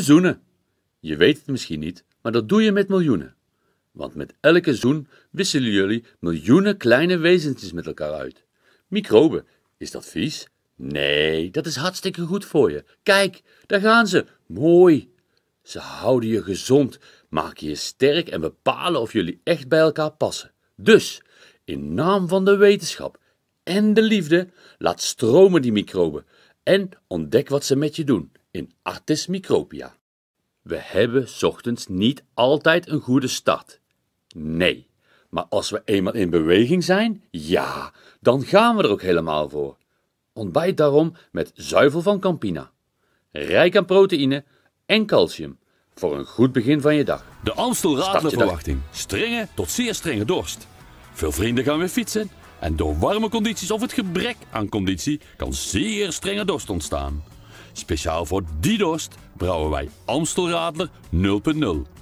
zoenen. Je weet het misschien niet, maar dat doe je met miljoenen. Want met elke zoen wisselen jullie miljoenen kleine wezentjes met elkaar uit. Microben, is dat vies? Nee, dat is hartstikke goed voor je. Kijk, daar gaan ze. Mooi. Ze houden je gezond, maken je sterk en bepalen of jullie echt bij elkaar passen. Dus, in naam van de wetenschap en de liefde, laat stromen die microben en ontdek wat ze met je doen in Artis micropia. We hebben ochtends niet altijd een goede start. Nee, maar als we eenmaal in beweging zijn, ja, dan gaan we er ook helemaal voor. Ontbijt daarom met zuivel van Campina. Rijk aan proteïne en calcium voor een goed begin van je dag. De Amstel raadt verwachting. Strenge tot zeer strenge dorst. Veel vrienden gaan weer fietsen en door warme condities of het gebrek aan conditie kan zeer strenge dorst ontstaan. Speciaal voor die dorst brouwen wij Amstelradler 0.0.